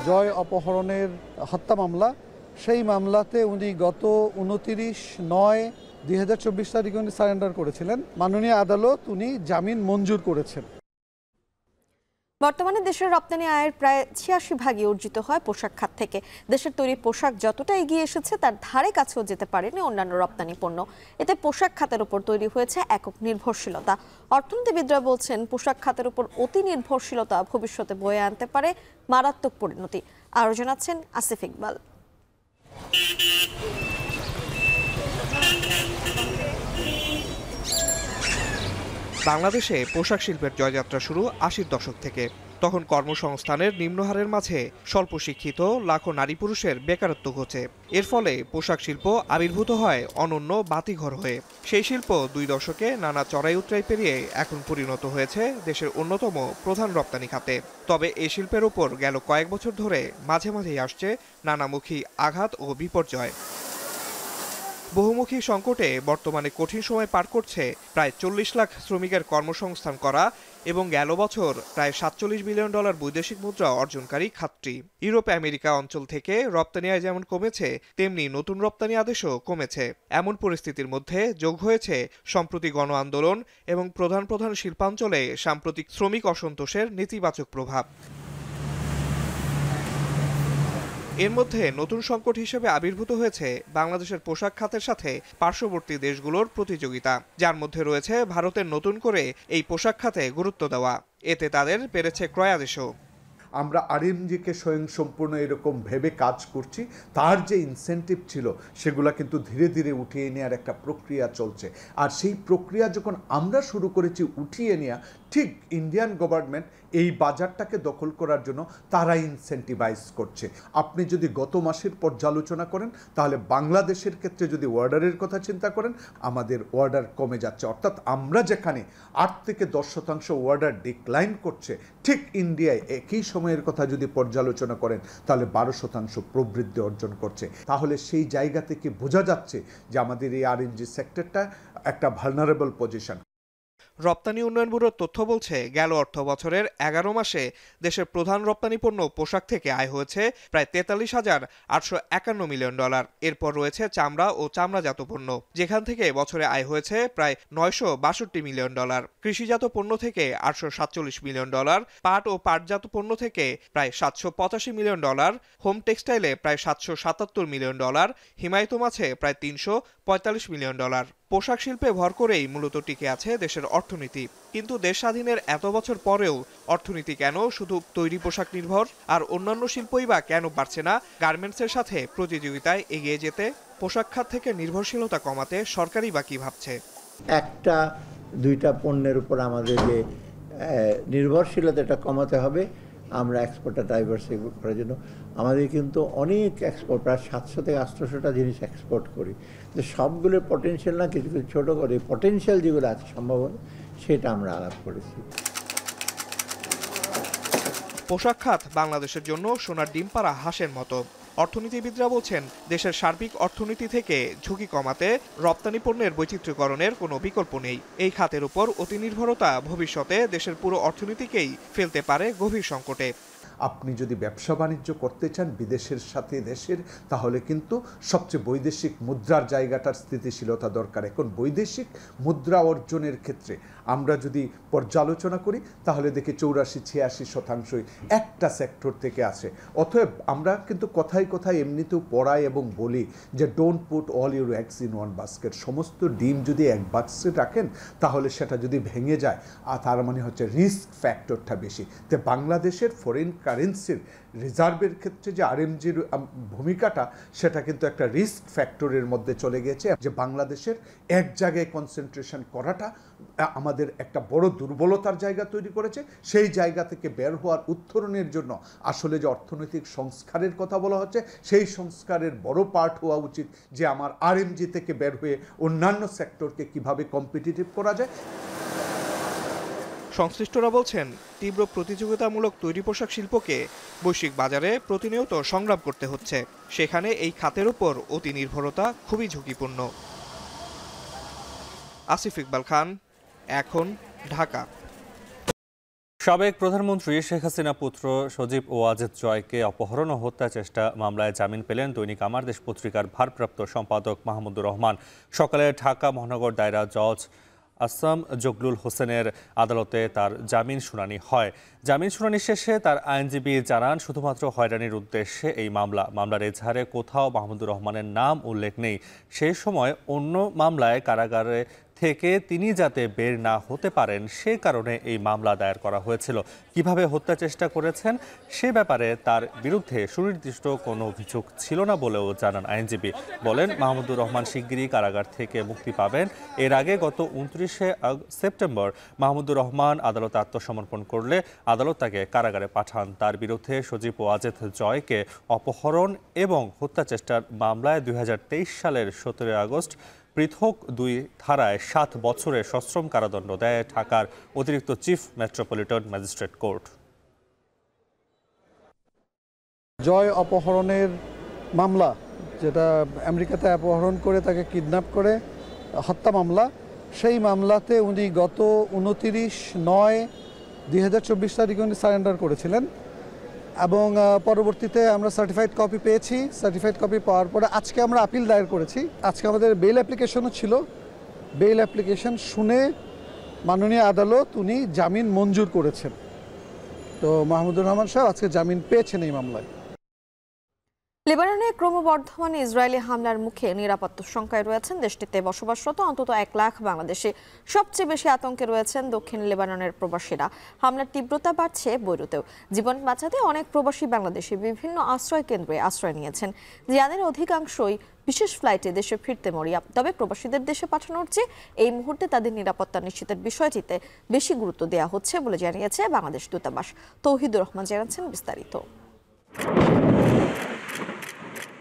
জয় অপহরণের হত্যা মামলা সেই মামলাতে উনি গত উনতিরিশ নয় দুই হাজার চব্বিশ তারিখে উনি সারেন্ডার করেছিলেন মাননীয় আদালত উনি জামিন মঞ্জুর করেছেন বর্তমানে দেশের রপ্তানি আয়ের প্রায় ছিয়াশি ভাগই অর্জিত হয় পোশাক খাত থেকে দেশের তৈরি পোশাক যতটা এগিয়ে এসেছে তার ধারে কাছেও যেতে পারেনি অন্যান্য রপ্তানি পণ্য এতে পোশাক খাতের উপর তৈরি হয়েছে একক নির্ভরশীলতা অর্থনীতিবিদরা বলছেন পোশাক খাতের উপর অতি নির্ভরশীলতা ভবিষ্যতে বয়ে আনতে পারে মারাত্মক পরিণতি আরও জানাচ্ছেন আসিফ ইকবাল বাংলাদেশে পোশাক শিল্পের জয়যাত্রা শুরু আশির দশক থেকে তখন কর্মসংস্থানের নিম্নহারের মাঝে স্বল্প শিক্ষিত লাখো নারী পুরুষের বেকারত্ব ঘটে এর ফলে পোশাক শিল্প আবির্ভূত হয় অনন্য বাতিঘর হয়ে সেই শিল্প দুই দশকে নানা চড়াই উতরাই পেরিয়ে এখন পরিণত হয়েছে দেশের অন্যতম প্রধান রপ্তানি খাতে তবে এ শিল্পের ওপর গেল কয়েক বছর ধরে মাঝে মাঝেই আসছে নানামুখী আঘাত ও বিপর্যয় বহুমুখী সংকটে বর্তমানে কঠিন সময় পার করছে প্রায় চল্লিশ লাখ শ্রমিকের কর্মসংস্থান করা এবং গেল বছর প্রায় সাতচল্লিশ বিলিয়ন ডলার বৈদেশিক মুদ্রা অর্জনকারী খাতটি ইউরোপ আমেরিকা অঞ্চল থেকে রপ্তানি আয় যেমন কমেছে তেমনি নতুন রপ্তানি আদেশও কমেছে এমন পরিস্থিতির মধ্যে যোগ হয়েছে সম্প্রতি গণ আন্দোলন এবং প্রধান প্রধান শিল্পাঞ্চলে সাম্প্রতিক শ্রমিক অসন্তোষের নেতিবাচক প্রভাব এর মধ্যে নতুন সংকট হিসেবে আবির্ভূত হয়েছে বাংলাদেশের পোশাক খাতের সাথে পার্শ্ববর্তী দেশগুলোর প্রতিযোগিতা যার মধ্যে রয়েছে ভারতের নতুন করে এই পোশাক খাতে গুরুত্ব দেওয়া এতে তাদের পেরেছে ক্রয়াদেশও আমরা আরএমজিকে স্বয়ংসম্পূর্ণ এরকম ভেবে কাজ করছি তার যে ইনসেন্টিভ ছিল সেগুলো কিন্তু ধীরে ধীরে উঠিয়ে নেওয়ার একটা প্রক্রিয়া চলছে আর সেই প্রক্রিয়া যখন আমরা শুরু করেছি উঠিয়ে নেওয়া ঠিক ইন্ডিয়ান গভর্নমেন্ট এই বাজারটাকে দখল করার জন্য তারা ইনসেন্টিভাইজ করছে আপনি যদি গত মাসের পর্যালোচনা করেন তাহলে বাংলাদেশের ক্ষেত্রে যদি অর্ডারের কথা চিন্তা করেন আমাদের অর্ডার কমে যাচ্ছে অর্থাৎ আমরা যেখানে আট থেকে দশ শতাংশ অর্ডার ডিক্লাইন করছে ঠিক ইন্ডিয়ায় একই সময়ের কথা যদি পর্যালোচনা করেন তাহলে বারো শতাংশ প্রবৃদ্ধি অর্জন করছে তাহলে সেই জায়গা থেকে বোঝা যাচ্ছে যে আমাদের এই আর সেক্টরটা একটা ভালনারেবল পজিশন রপ্তানি উন্নয়ন ব্যুরোর তথ্য বলছে গেল অর্থ বছরের এগারো মাসে দেশের প্রধান রপ্তানি পণ্য পোশাক থেকে আয় হয়েছে প্রায় তেতাল্লিশ হাজার আটশো একান্ন মিলিয়ন ডলার এরপর রয়েছে চামড়া ও চামড়াজাত পণ্য যেখান থেকে বছরে আয় হয়েছে প্রায় নয়শো বাষট্টি মিলিয়ন ডলার কৃষিজাত পণ্য থেকে আটশো সাতচল্লিশ মিলিয়ন ডলার পাট ও পাটজাত পণ্য থেকে প্রায় সাতশো পঁচাশি মিলিয়ন ডলার হোম টেক্সটাইলে প্রায় সাতশো সাতাত্তর মিলিয়ন ডলার হিমায়িত মাছে প্রায় তিনশো পঁয়তাল্লিশ মিলিয়ন ডলার পোশাক শিল্পে ভর করেই মূলত টিকে আছে দেশের অর্থনীতি কিন্তু দেশ স্বাধীনের এত বছর পরেও অর্থনীতি কেন শুধু তৈরি পোশাক নির্ভর আর অন্যান্য শিল্পই বা কেন পারছে না গার্মেন্টসের সাথে প্রতিযোগিতায় এগিয়ে যেতে পোশাক খাত থেকে নির্ভরশীলতা কমাতে সরকারই বা কী ভাবছে একটা দুইটা পণ্যের উপর আমাদের যে নির্ভরশীলতাটা কমাতে হবে আমরা এক্সপোর্টটা ডাইভার্সিফাই করার জন্য আমাদের কিন্তু অনেক এক্সপোর্ট প্রায় সাতশো থেকে আটশোশোটা জিনিস এক্সপোর্ট করি তো সবগুলোর পটেনশিয়াল না কিছু কিছু ছোটো করে পটেনশিয়াল যেগুলো আছে সম্ভাবনা সেটা আমরা আলাপ করেছি পোশাক খাত বাংলাদেশের জন্য সোনার ডিম পাড়া হাঁসের মতো অর্থনীতিবিদরা বলছেন দেশের সার্বিক অর্থনীতি থেকে ঝুঁকি কমাতে রপ্তানি পণ্যের বৈচিত্র্যকরণের কোনো বিকল্প নেই এই খাতের উপর অতিনির্ভরতা ভবিষ্যতে দেশের পুরো অর্থনীতিকেই ফেলতে পারে গভীর সংকটে আপনি যদি ব্যবসা বাণিজ্য করতে চান বিদেশের সাথে দেশের তাহলে কিন্তু সবচেয়ে বৈদেশিক মুদ্রার জায়গাটার স্থিতিশীলতা দরকার এখন বৈদেশিক মুদ্রা অর্জনের ক্ষেত্রে আমরা যদি পর্যালোচনা করি তাহলে দেখি চৌরাশি ছিয়াশি শতাংশই একটা সেক্টর থেকে আসে অতএব আমরা কিন্তু কথায় কথায় এমনিতেও পড়াই এবং বলি যে don't put all your eggs in one basket সমস্ত ডিম যদি এক বাক্সে রাখেন তাহলে সেটা যদি ভেঙে যায় আর তার মানে হচ্ছে রিস্ক ফ্যাক্টরটা বেশি তে বাংলাদেশের ফরেন কারেন্সির রিজার্ভের ক্ষেত্রে যে আরএমজির ভূমিকাটা সেটা কিন্তু একটা রিস্ক ফ্যাক্টরের মধ্যে চলে গেছে যে বাংলাদেশের এক জায়গায় কনসেন্ট্রেশন করাটা আমাদের একটা বড় দুর্বলতার জায়গা তৈরি করেছে সেই জায়গা থেকে বের হওয়ার উত্তরণের জন্য আসলে যে অর্থনৈতিক সংস্কারের কথা বলা হচ্ছে সেই সংস্কারের বড় পার্ট হওয়া উচিত যে আমার আরএমজি থেকে বের হয়ে অন্যান্য সেক্টরকে কিভাবে কম্পিটিটিভ করা যায় সংশ্লিষ্টরা বলছেন তীব্র প্রতিযোগিতামূলক তৈরি পোশাক শিল্পকে বৈশ্বিক বাজারে প্রতিনিয়ত সংগ্রাম করতে হচ্ছে সেখানে এই খাতের উপর অতি নির্ভরতা খুবই ঝুঁকিপূর্ণ আসিফ ইকবাল খান এখন ঢাকা সাবেক প্রধানমন্ত্রী শেখ হাসিনা পুত্র সজীব ওয়াজেদ জয়কে অপহরণ ও হত্যা চেষ্টা মামলায় জামিন পেলেন দৈনিক আমার দেশ পত্রিকার ভারপ্রাপ্ত সম্পাদক মাহমুদুর রহমান সকালে ঢাকা মহানগর দায়রা জজ আসাম জগলুল হোসেনের আদালতে তার জামিন শুনানি হয় জামিন শুনানি শেষে তার আইনজীবী জানান শুধুমাত্র হয়রানির উদ্দেশ্যে এই মামলা মামলার এজাহারে কোথাও মাহমুদুর রহমানের নাম উল্লেখ নেই সেই সময় অন্য মামলায় কারাগারে থেকে তিনি যাতে বের না হতে পারেন সে কারণে এই মামলা দায়ের করা হয়েছিল কিভাবে হত্যা চেষ্টা করেছেন সে ব্যাপারে তার বিরুদ্ধে সুনির্দিষ্ট কোনো অভিযোগ ছিল না বলেও জানান আইনজীবী বলেন মাহমুদুর রহমান শিগগিরই কারাগার থেকে মুক্তি পাবেন এর আগে গত উনত্রিশে সেপ্টেম্বর মাহমুদুর রহমান আদালত আত্মসমর্পণ করলে আদালত তাকে কারাগারে পাঠান তার বিরুদ্ধে সজীব ওয়াজেদ জয়কে অপহরণ এবং হত্যা চেষ্টার মামলায় দুই সালের সতেরোই আগস্ট পৃথক দুই ধারায় সাত বছরের সশ্রম কারাদণ্ড দেয় ঢাকার অতিরিক্ত chief metropolitan magistrate court Joy অপহরণের মামলা যেটা আমেরিকাতে অপহরণ করে তাকে কিডন্যাপ করে হত্যা মামলা সেই মামলাতে উনি গত উনতিরিশ নয় দুই হাজার চব্বিশ তারিখে উনি সারেন্ডার করেছিলেন এবং পরবর্তীতে আমরা সার্টিফাইড কপি পেয়েছি সার্টিফাইড কপি পাওয়ার পরে আজকে আমরা আপিল দায়ের করেছি আজকে আমাদের বেল অ্যাপ্লিকেশনও ছিল বেল অ্যাপ্লিকেশন শুনে মাননীয় আদালত উনি জামিন মঞ্জুর করেছেন তো মাহমুদুর রহমান সাহেব আজকে জামিন পেয়েছেন এই মামলায় লেবাননে ক্রমবর্ধমান ইসরায়েলি হামলার মুখে নিরাপত্তা শঙ্কায় রয়েছেন দেশটিতে বসবাসরত অন্তত এক লাখ বাংলাদেশি সবচেয়ে বেশি আতঙ্কে রয়েছেন দক্ষিণ লেবাননের প্রবাসীরা হামলার তীব্রতা বাড়ছে বৈরুতেও জীবন বাঁচাতে অনেক প্রবাসী বাংলাদেশি বিভিন্ন আশ্রয় কেন্দ্রে আশ্রয় নিয়েছেন যাদের অধিকাংশই বিশেষ ফ্লাইটে দেশে ফিরতে মরিয়া তবে প্রবাসীদের দেশে পাঠানোর চেয়ে এই মুহূর্তে তাদের নিরাপত্তা নিশ্চিতের বিষয়টিতে বেশি গুরুত্ব দেওয়া হচ্ছে বলে জানিয়েছে বাংলাদেশ দূতাবাস তৌহিদুর রহমান জানাচ্ছেন বিস্তারিত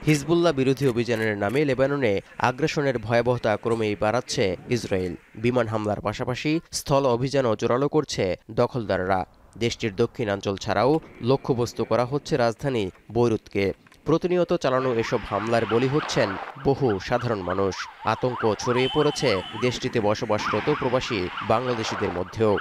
হিজবুল্লাহ বিরোধী অভিযানের নামে লেবাননে আগ্রাসনের ভয়াবহতা ক্রমেই বাড়াচ্ছে ইসরায়েল বিমান হামলার পাশাপাশি স্থল অভিযানও জোরালো করছে দখলদাররা দেশটির দক্ষিণাঞ্চল ছাড়াও লক্ষ্যবস্তু করা হচ্ছে রাজধানী বৈরুতকে প্রতিনিয়ত চালানো এসব হামলার বলি হচ্ছেন বহু সাধারণ মানুষ আতঙ্ক ছড়িয়ে পড়েছে দেশটিতে বসবাসরত প্রবাসী বাংলাদেশিদের মধ্যেও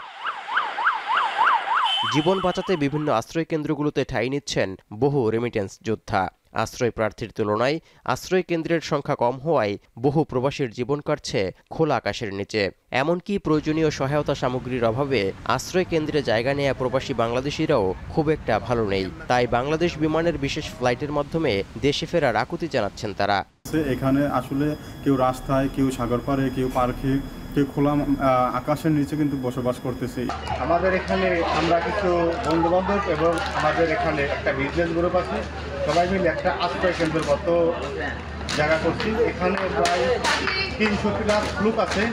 জীবন বাঁচাতে বিভিন্ন আশ্রয়কেন্দ্রগুলোতে কেন্দ্রগুলোতে ঠাঁই নিচ্ছেন বহু রেমিটেন্স যোদ্ধা আশ্রয় প্রার্থীর তুলনায় আশ্রয় কেন্দ্রের সংখ্যা কম হওয়ায় বহু প্রবাসীর জীবন কাটছে খোলা আকাশের নিচে এমনকি প্রয়োজনীয় সহায়তা সামগ্রীর অভাবে আশ্রয় কেন্দ্রে জায়গা নেয়া প্রবাসী বাংলাদেশিরাও খুব একটা ভালো নেই তাই বাংলাদেশ বিমানের বিশেষ ফ্লাইটের মাধ্যমে দেশে ফেরার আকুতি জানাচ্ছেন তারা এখানে আসলে কেউ রাস্তায় কেউ সাগর কেউ পার্কে কেউ খোলা আকাশের নিচে কিন্তু বসবাস করতেছি আমাদের এখানে আমরা কিছু বন্ধু বান্ধব এবং আমাদের এখানে একটা বিজনেস গ্রুপ আছে সবাই মিলে একটা আশ্রয় কেন্দ্রের মতো জায়গা করছি এখানে প্রায় তিনশো প্লাস লোক আছে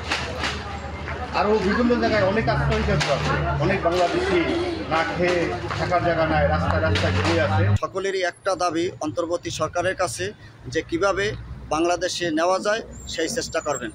আরও বিভিন্ন জায়গায় অনেক আশ্রয় কেন্দ্র আছে অনেক বাংলাদেশি না খেয়ে থাকার জায়গা নাই রাস্তা রাস্তায় ঘুরে আছে সকলেরই একটা দাবি অন্তর্বর্তী সরকারের কাছে যে কিভাবে বাংলাদেশে নেওয়া যায় সেই চেষ্টা করবেন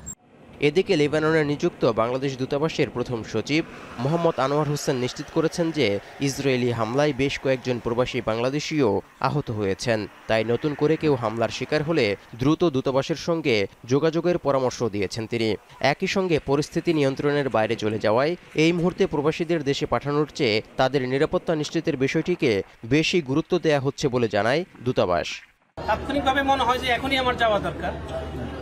এদিকে লেবাননে নিযুক্ত বাংলাদেশ দূতাবাসের প্রথম সচিব মোহাম্মদ আনোয়ার হোসেন নিশ্চিত করেছেন যে ইসরায়েলি হামলায় বেশ কয়েকজন প্রবাসী বাংলাদেশিও আহত হয়েছেন তাই নতুন করে কেউ হামলার শিকার হলে দ্রুত দূতাবাসের সঙ্গে যোগাযোগের পরামর্শ দিয়েছেন তিনি একই সঙ্গে পরিস্থিতি নিয়ন্ত্রণের বাইরে চলে যাওয়ায় এই মুহূর্তে প্রবাসীদের দেশে পাঠানোর চেয়ে তাদের নিরাপত্তা নিশ্চিতের বিষয়টিকে বেশি গুরুত্ব দেয়া হচ্ছে বলে জানায় দূতাবাস তাৎক্ষণিকভাবে মনে হয় যে এখনই আমার যাওয়া দরকার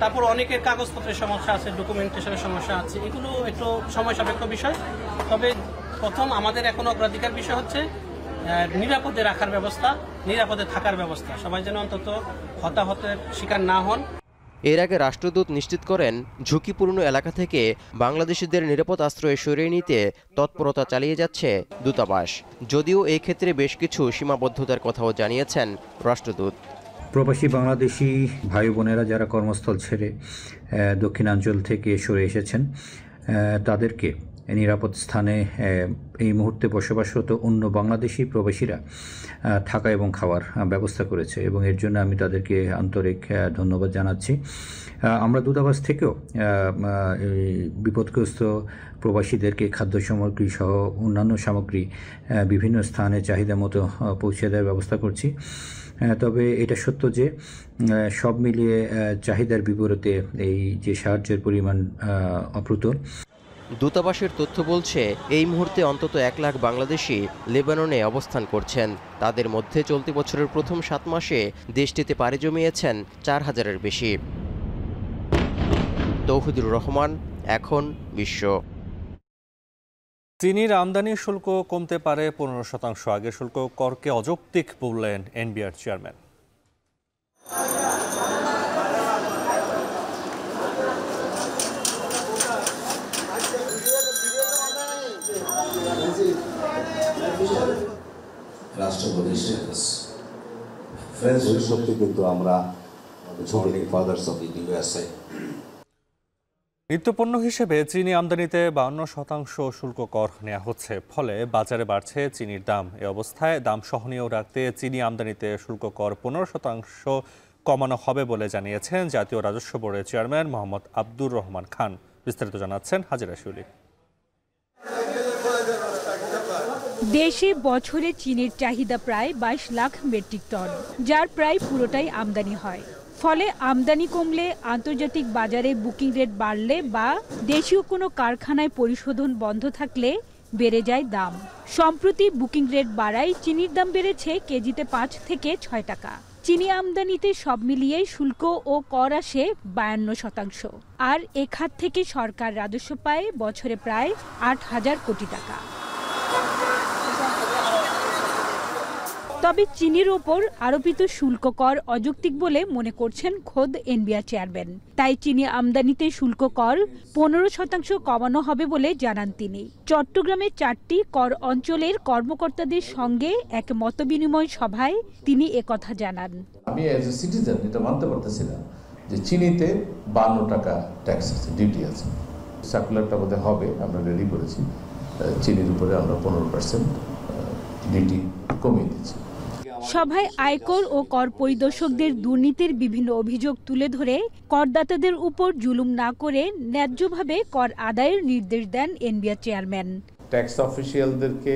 তারপর অনেকের কাগজপত্রের সমস্যা আছে ডকুমেন্টেশনের সমস্যা আছে এগুলো একটু সময় সাপেক্ষ বিষয় তবে প্রথম আমাদের এখন অগ্রাধিকার বিষয় হচ্ছে নিরাপদে রাখার ব্যবস্থা নিরাপদে থাকার ব্যবস্থা সবাই যেন অন্তত হতাহতের শিকার না হন এর আগে রাষ্ট্রদূত নিশ্চিত করেন ঝুঁকিপূর্ণ এলাকা থেকে বাংলাদেশিদের নিরাপদ আশ্রয়ে সরিয়ে নিতে তৎপরতা চালিয়ে যাচ্ছে দূতাবাস যদিও এক্ষেত্রে বেশ কিছু সীমাবদ্ধতার কথাও জানিয়েছেন রাষ্ট্রদূত প্রবাসী বাংলাদেশি ভাই বোনেরা যারা কর্মস্থল ছেড়ে দক্ষিণাঞ্চল থেকে সরে এসেছেন তাদেরকে নিরাপদ স্থানে এই মুহূর্তে বসবাসরত অন্য বাংলাদেশি প্রবাসীরা থাকা এবং খাওয়ার ব্যবস্থা করেছে এবং এর জন্য আমি তাদেরকে আন্তরিক ধন্যবাদ জানাচ্ছি আমরা দূতাবাস থেকেও বিপদগ্রস্ত প্রবাসীদেরকে খাদ্য সামগ্রী সহ অন্যান্য সামগ্রী বিভিন্ন স্থানে চাহিদা মতো পৌঁছে দেওয়ার ব্যবস্থা করছি হ্যাঁ, তবে এটা সত্য যে সব মিলিয়ে চাহিদার বিপরীতে এই যে সাহায্যের পরিমাণ অপ্রতুল দূতাবাসের তথ্য বলছে এই মুহূর্তে অন্তত এক লাখ বাংলাদেশি লেবাননে অবস্থান করছেন তাদের মধ্যে চলতি বছরের প্রথম সাত মাসে দেশটিতে পাড়ি জমিয়েছেন চার হাজারের বেশি তৌহিদুর রহমান এখন বিশ্ব চিনির আমদানি শুল্ক কমতে পারে পনেরো শতাংশ আগে শুল্ক করকে অযৌক্তিক বললেন এনবিআর চেয়ারম্যান রাষ্ট্রপতি কিন্তু আমরা ফাদার্স অফ ইউএসএ নিত্যপণ্য হিসেবে চিনি আমদানিতে বাউন্ন শতাংশ শুল্ক কর নেওয়া হচ্ছে ফলে বাজারে বাড়ছে চিনির দাম এ অবস্থায় দাম সহনীয় রাখতে চিনি আমদানিতে শুল্ক কর পনেরো শতাংশ কমানো হবে বলে জানিয়েছেন জাতীয় রাজস্ব বোর্ডের চেয়ারম্যান মোহাম্মদ আব্দুর রহমান খান বিস্তারিত জানাচ্ছেন হাজিরা শিউলি দেশে বছরে চিনির চাহিদা প্রায় বাইশ লাখ মেট্রিক টন যার প্রায় পুরোটাই আমদানি হয় ফলে আমদানি কমলে আন্তর্জাতিক বাজারে বুকিং রেট বাড়লে বা দেশীয় কোনো কারখানায় পরিশোধন বন্ধ থাকলে বেড়ে যায় দাম সম্প্রতি বুকিং রেট বাড়ায় চিনির দাম বেড়েছে কেজিতে পাঁচ থেকে ছয় টাকা চিনি আমদানিতে সব মিলিয়ে শুল্ক ও কর আসে বায়ান্ন শতাংশ আর এখাত থেকে সরকার রাজস্ব পায় বছরে প্রায় আট হাজার কোটি টাকা তবে চিনির ওপর আরোপিত শুল্ক কর অযৌক্তিক বলে মনে করছেন খোদ এনবিআর চেয়ারম্যান তাই চিনি আমদানিতে শুল্ক কর পনেরো শতাংশ কমানো হবে বলে জানান তিনি চট্টগ্রামের চারটি কর অঞ্চলের কর্মকর্তাদের সঙ্গে এক মত বিনিময় সভায় তিনি একথা জানান আমি অ্যাজ এ সিটিজেন এটা মানতে পারতেছিলাম যে চিনিতে বান্ন টাকা ট্যাক্স আছে ডিউটি আছে সার্কুলারটা বোধহয় হবে আমরা রেডি করেছি চিনির উপরে আমরা পনেরো পার্সেন্ট ডিউটি কমিয়ে দিচ্ছি সভায় আয়কর ও কর পরিদর্শকদের দুর্নীতির বিভিন্ন অভিযোগ তুলে ধরে করদাতাদের উপর জুলুম না করে ন্যায্যভাবে কর আদায়ের নির্দেশ দেন এনবিআর চেয়ারম্যান ট্যাক্স অফিসিয়ালদেরকে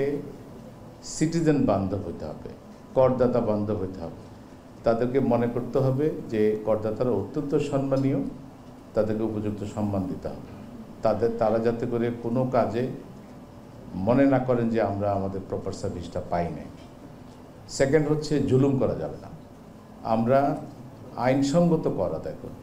সিটিজেন বান্ধব হতে হবে করদাতা বান্ধব হতে হবে তাদেরকে মনে করতে হবে যে করদাতারা অত্যন্ত সম্মানীয় তাদেরকে উপযুক্ত সম্মান দিতে হবে তাদের তারা যাতে করে কোনো কাজে মনে না করেন যে আমরা আমাদের প্রপার সার্ভিসটা পাই নাই সেকেন্ড হচ্ছে জুলুম করা যাবে না আমরা আইনসঙ্গত কর আদায় করব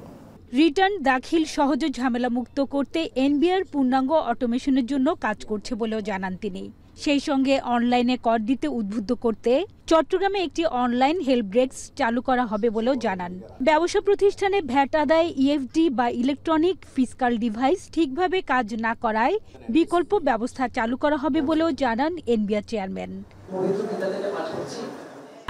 রিটার্ন দাখিল সহজে ঝামেলা মুক্ত করতে এনবিআর পূর্ণাঙ্গ অটোমেশনের জন্য কাজ করছে বলেও জানান তিনি সেই সঙ্গে অনলাইনে কর দিতে উদ্বুদ্ধ করতে চট্টগ্রামে একটি অনলাইন হেল্প ডেস্ক চালু করা হবে বলেও জানান ব্যবসা প্রতিষ্ঠানে ভ্যাট আদায় ইএফডি e বা ইলেকট্রনিক ফিসকাল ডিভাইস ঠিকভাবে কাজ না করায় বিকল্প ব্যবস্থা চালু করা হবে বলেও জানান এনবিআর চেয়ারম্যান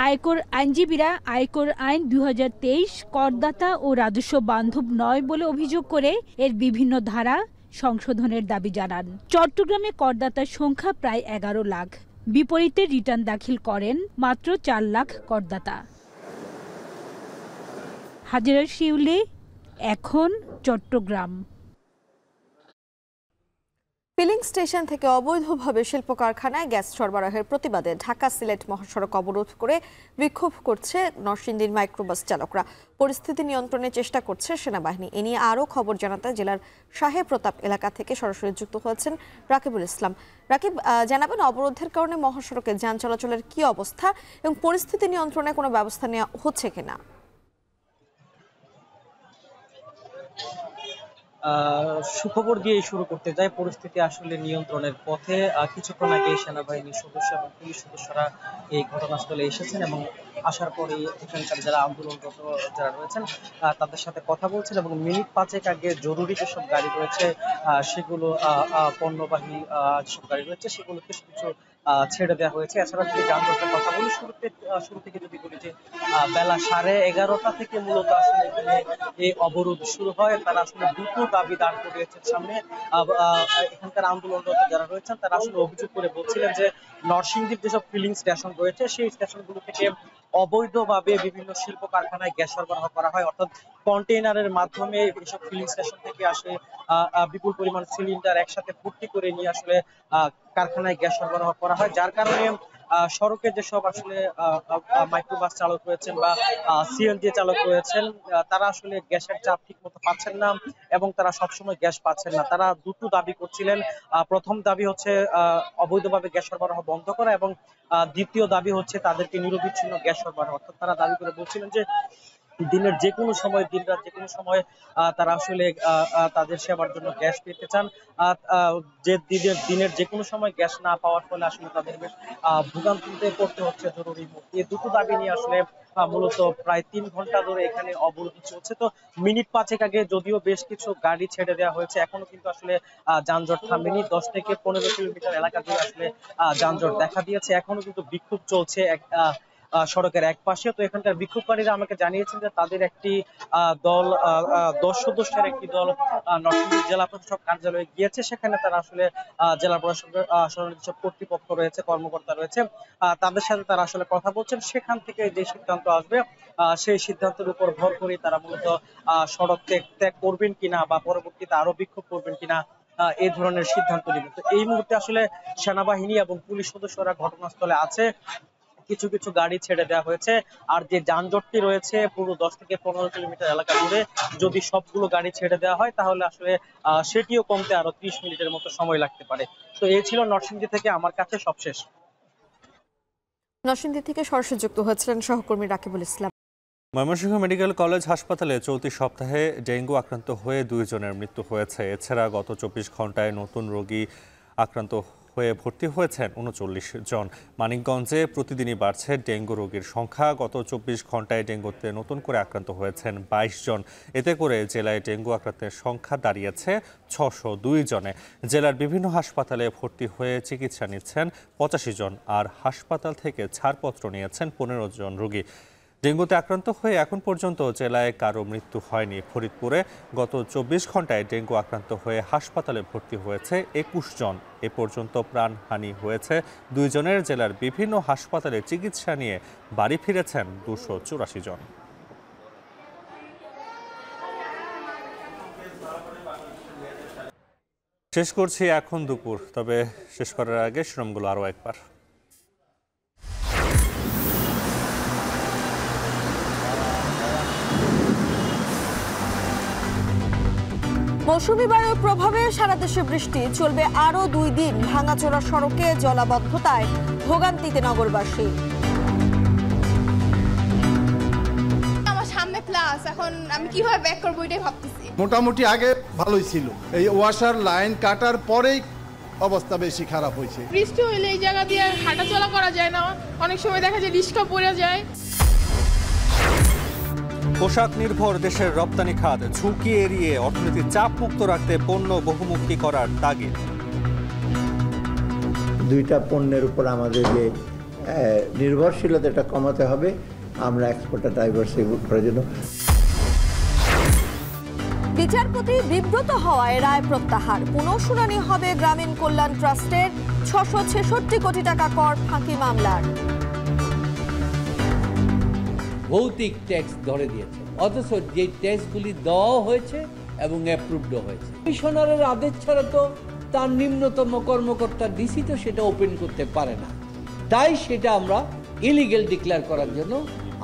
আয়কর আইনজীবীরা আয়কর আইন দুই করদাতা ও রাজস্ব বান্ধব নয় বলে অভিযোগ করে এর বিভিন্ন ধারা সংশোধনের দাবি জানান চট্টগ্রামে করদাতার সংখ্যা প্রায় এগারো লাখ বিপরীতে রিটার্ন দাখিল করেন মাত্র চার লাখ করদাতা হাজিরা শিউলি এখন চট্টগ্রাম ফিলিং স্টেশন থেকে অবৈধভাবে শিল্প কারখানায় গ্যাস সরবরাহের প্রতিবাদে ঢাকা সিলেট মহাসড়ক অবরোধ করে বিক্ষোভ করছে নরসিংদীর মাইক্রোবাস চালকরা পরিস্থিতি নিয়ন্ত্রণের চেষ্টা করছে সেনাবাহিনী এ নিয়ে আরও খবর জানাতে জেলার শাহে প্রতাপ এলাকা থেকে সরাসরি যুক্ত হয়েছেন রাকিবুল ইসলাম রাকিব জানাবেন অবরোধের কারণে মহাসড়কে যান চলাচলের কি অবস্থা এবং পরিস্থিতি নিয়ন্ত্রণে কোনো ব্যবস্থা নেওয়া হচ্ছে কিনা সুখবর দিয়ে শুরু করতে যাই পরিস্থিতি আসলে নিয়ন্ত্রণের পথে কিছুক্ষণ আগে সেনাবাহিনীর সদস্য এবং পুলিশ সদস্যরা এই ঘটনাস্থলে এসেছেন এবং আসার পরে এখানকার যারা আন্দোলনরত যারা রয়েছেন তাদের সাথে কথা বলছেন এবং মিনিট পাঁচেক আগে জরুরি যেসব গাড়ি রয়েছে সেগুলো পণ্যবাহী যেসব গাড়ি রয়েছে সেগুলো কিছু কিছু ছেড়ে দেওয়া হয়েছে এছাড়া যদি যান দরকার কথা বলি শুরুতে শুরু থেকে যদি বলি যে বেলা সাড়ে এগারোটা থেকে মূলত আসলে এখানে এই অবরোধ শুরু হয় তারা আসলে দুটো দাবি দাঁড় করিয়েছেন সামনে এখানকার আন্দোলনরত যারা রয়েছেন তারা আসলে অভিযোগ করে বলছিলেন যে নরসিংদীর যেসব ফিলিং স্টেশন রয়েছে সেই স্টেশনগুলো থেকে অবৈধভাবে বিভিন্ন শিল্প কারখানায় গ্যাস সরবরাহ করা হয় অর্থাৎ কন্টেইনারের মাধ্যমে এইসব ফিলিং স্টেশন থেকে আসে বিপুল পরিমাণ সিলিন্ডার একসাথে ভর্তি করে নিয়ে আসলে কারখানায় গ্যাস সরবরাহ করা হয় যার কারণে সড়কে যেসব আসলে মাইক্রোবাস চালক রয়েছেন বা সিএনজি চালক রয়েছেন তারা আসলে গ্যাসের চাপ ঠিক মতো পাচ্ছেন না এবং তারা সবসময় গ্যাস পাচ্ছেন না তারা দুটো দাবি করছিলেন প্রথম দাবি হচ্ছে অবৈধভাবে গ্যাস সরবরাহ বন্ধ করা এবং দ্বিতীয় দাবি হচ্ছে তাদেরকে নিরবিচ্ছিন্ন গ্যাস সরবরাহ অর্থাৎ তারা দাবি করে বলছিলেন যে দিনের যে কোনো সময় দিন রাত যে কোনো সময় তারা আসলে তাদের সেবার জন্য গ্যাস পেতে চান যে দিনের দিনের যে কোনো সময় গ্যাস না পাওয়ার ফলে আসলে তাদের বেশ ভোগান্তিতে পড়তে হচ্ছে জরুরি এই দুটো দাবি নিয়ে আসলে মূলত প্রায় তিন ঘন্টা ধরে এখানে অবরোধ চলছে তো মিনিট পাঁচেক আগে যদিও বেশ কিছু গাড়ি ছেড়ে দেওয়া হয়েছে এখনো কিন্তু আসলে যানজট থামেনি দশ থেকে পনেরো কিলোমিটার এলাকা জুড়ে আসলে যানজট দেখা দিয়েছে এখনো কিন্তু বিক্ষোভ চলছে এক সড়কের এক পাশে তো এখানকার বিক্ষোভকারীরা আমাকে জানিয়েছেন যে তাদের একটি দল দশ সদস্যের একটি দল নরসিংদী জেলা প্রশাসক কার্যালয়ে গিয়েছে সেখানে তারা আসলে জেলা প্রশাসনের যেসব কর্তৃপক্ষ রয়েছে কর্মকর্তা রয়েছে তাদের সাথে তারা আসলে কথা বলছেন সেখান থেকে যে সিদ্ধান্ত আসবে সেই সিদ্ধান্তের উপর ভর করে তারা মূলত সড়ক ত্যাগ ত্যাগ করবেন কিনা বা পরবর্তীতে আরো বিক্ষোভ করবেন কিনা এই ধরনের সিদ্ধান্ত নেবেন তো এই মুহূর্তে আসলে সেনাবাহিনী এবং পুলিশ সদস্যরা ঘটনাস্থলে আছে কিছু কিছু গাড়ি ছেড়ে দেওয়া হয়েছে আর যে যানজটটি রয়েছে পুরো দশ থেকে পনেরো কিলোমিটার এলাকা জুড়ে যদি সবগুলো গাড়ি ছেড়ে দেওয়া হয় তাহলে আসলে সেটিও কমতে আরো ত্রিশ মিনিটের মতো সময় লাগতে পারে তো এই ছিল নরসিংদী থেকে আমার কাছে সবশেষ নরসিংদী থেকে সরাসরি যুক্ত হয়েছিলেন সহকর্মী রাকিবুল ইসলাম ময়মনসিংহ মেডিকেল কলেজ হাসপাতালে চলতি সপ্তাহে ডেঙ্গু আক্রান্ত হয়ে দুইজনের মৃত্যু হয়েছে এছাড়া গত চব্বিশ ঘন্টায় নতুন রোগী আক্রান্ত হয়ে ভর্তি হয়েছেন উনচল্লিশ জন মানিকগঞ্জে প্রতিদিনই বাড়ছে ডেঙ্গু রোগীর সংখ্যা গত চব্বিশ ঘন্টায় ডেঙ্গুতে নতুন করে আক্রান্ত হয়েছেন বাইশ জন এতে করে জেলায় ডেঙ্গু আক্রান্তের সংখ্যা দাঁড়িয়েছে ছশো দুই জনে জেলার বিভিন্ন হাসপাতালে ভর্তি হয়ে চিকিৎসা নিচ্ছেন পঁচাশি জন আর হাসপাতাল থেকে ছাড়পত্র নিয়েছেন পনেরো জন রোগী ডেঙ্গুতে আক্রান্ত হয়ে এখন পর্যন্ত জেলায় কারো মৃত্যু হয়নি ফরিদপুরে গত চব্বিশ ঘন্টায় ডেঙ্গু আক্রান্ত হয়ে হাসপাতালে ভর্তি হয়েছে একুশ জন এ পর্যন্ত প্রাণহানি হয়েছে দুইজনের জেলার বিভিন্ন হাসপাতালে চিকিৎসা নিয়ে বাড়ি ফিরেছেন দুশো চুরাশি জন শেষ করছি এখন দুপুর তবে শেষ করার আগে শ্রমগুলো আরও একবার মৌসুমি বায়ুর প্রভাবে সারা দেশে বৃষ্টি চলবে আরও দুই দিন ভাঙাচোরা সড়কে জলাবদ্ধতায় ভোগান্তিতে নগরবাসী আমার সামনে ক্লাস এখন আমি কিভাবে ব্যাক করবো এটাই ভাবতেছি মোটামুটি আগে ভালোই ছিল এই ওয়াশার লাইন কাটার পরেই অবস্থা বেশি খারাপ হয়েছে বৃষ্টি হইলে এই জায়গা দিয়ে হাঁটা চলা করা যায় না অনেক সময় দেখা যায় রিক্সা পড়ে যায় পোশাক নির্ভর দেশের রপ্তানি খাত ঝুঁকি এড়িয়ে অর্থনীতি চাপ মুক্ত রাখতে পণ্য বহুমুখী করার তাগিদ দুইটা পণ্যের উপর আমাদের যে নির্ভরশীলতাটা কমাতে হবে আমরা এক্সপোর্টটা ডাইভার্সিফাই করার জন্য বিচারপতি বিব্রত হওয়ায় রায় প্রত্যাহার পুনঃশুনানি হবে গ্রামীণ কল্যাণ ট্রাস্টের ছশো কোটি টাকা কর ফাঁকি মামলার ভৌতিক ট্যাক্স ধরে দিয়েছে অথচ যে ট্যাক্সগুলি দেওয়া হয়েছে এবং অ্যাপ্রুভডও হয়েছে কমিশনারের আদেশ ছাড়া তো তার নিম্নতম কর্মকর্তা ডিসি তো সেটা ওপেন করতে পারে না তাই সেটা আমরা ইলিগেল ডিক্লেয়ার করার জন্য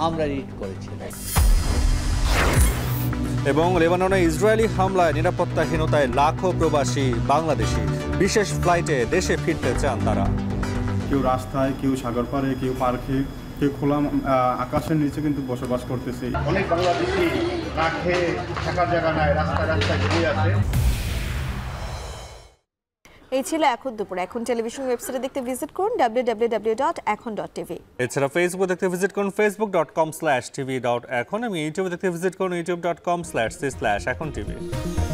আমরা রিট করেছিলাম এবং লেবাননে ইসরায়েলি হামলায় নিরাপত্তাহীনতায় লাখো প্রবাসী বাংলাদেশি বিশেষ ফ্লাইটে দেশে ফিরতে চান তারা কেউ রাস্তায় কেউ সাগর পারে কেউ পার্কে এই খোলা আকাশের নিচে কিন্তু বসবাস করতেছে অনেক বাংলাদেশি না খেয়ে থাকার জায়গা নাই রাস্তা রাস্তা ঘুরে আছে এই ছিল এখন দুপুর এখন টেলিভিশন ওয়েবসাইটে দেখতে ভিজিট করুন www.ekhon.tv এছাড়া ফেসবুক দেখতে ভিজিট করুন facebook.com/tv.ekhon আমি ইউটিউবে দেখতে ভিজিট করুন youtube.com/c/ekhontv